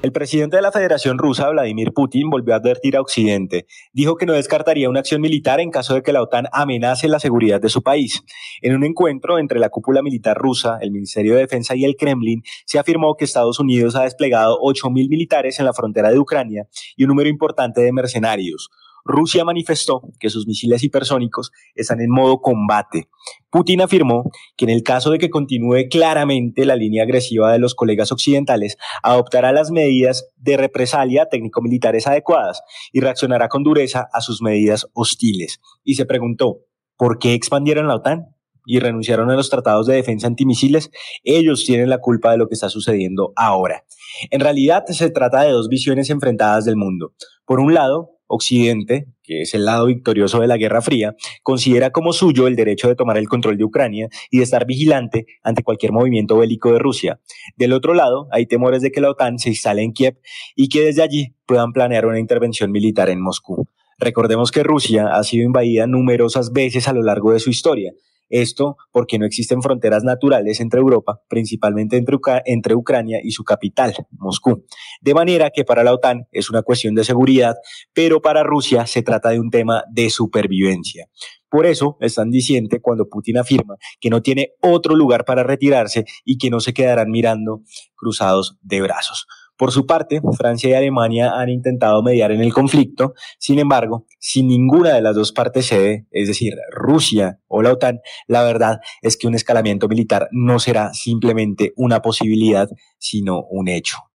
El presidente de la Federación Rusa, Vladimir Putin, volvió a advertir a Occidente. Dijo que no descartaría una acción militar en caso de que la OTAN amenace la seguridad de su país. En un encuentro entre la cúpula militar rusa, el Ministerio de Defensa y el Kremlin, se afirmó que Estados Unidos ha desplegado 8.000 militares en la frontera de Ucrania y un número importante de mercenarios. Rusia manifestó que sus misiles hipersónicos están en modo combate. Putin afirmó que en el caso de que continúe claramente la línea agresiva de los colegas occidentales, adoptará las medidas de represalia técnico-militares adecuadas y reaccionará con dureza a sus medidas hostiles. Y se preguntó, ¿por qué expandieron la OTAN? y renunciaron a los tratados de defensa antimisiles, ellos tienen la culpa de lo que está sucediendo ahora. En realidad se trata de dos visiones enfrentadas del mundo. Por un lado, Occidente, que es el lado victorioso de la Guerra Fría, considera como suyo el derecho de tomar el control de Ucrania y de estar vigilante ante cualquier movimiento bélico de Rusia. Del otro lado, hay temores de que la OTAN se instale en Kiev y que desde allí puedan planear una intervención militar en Moscú. Recordemos que Rusia ha sido invadida numerosas veces a lo largo de su historia esto porque no existen fronteras naturales entre Europa, principalmente entre, Ucrania y su capital, Moscú. De manera que para la OTAN es una cuestión de seguridad, pero para Rusia se trata de un tema de supervivencia. Por eso están diciendo cuando Putin afirma que no tiene otro lugar para retirarse y que no se quedarán mirando cruzados de brazos. Por su parte, Francia y Alemania han intentado mediar en el conflicto, sin embargo, si ninguna de las dos partes cede, es decir, Rusia o la OTAN, la verdad es que un escalamiento militar no será simplemente una posibilidad, sino un hecho.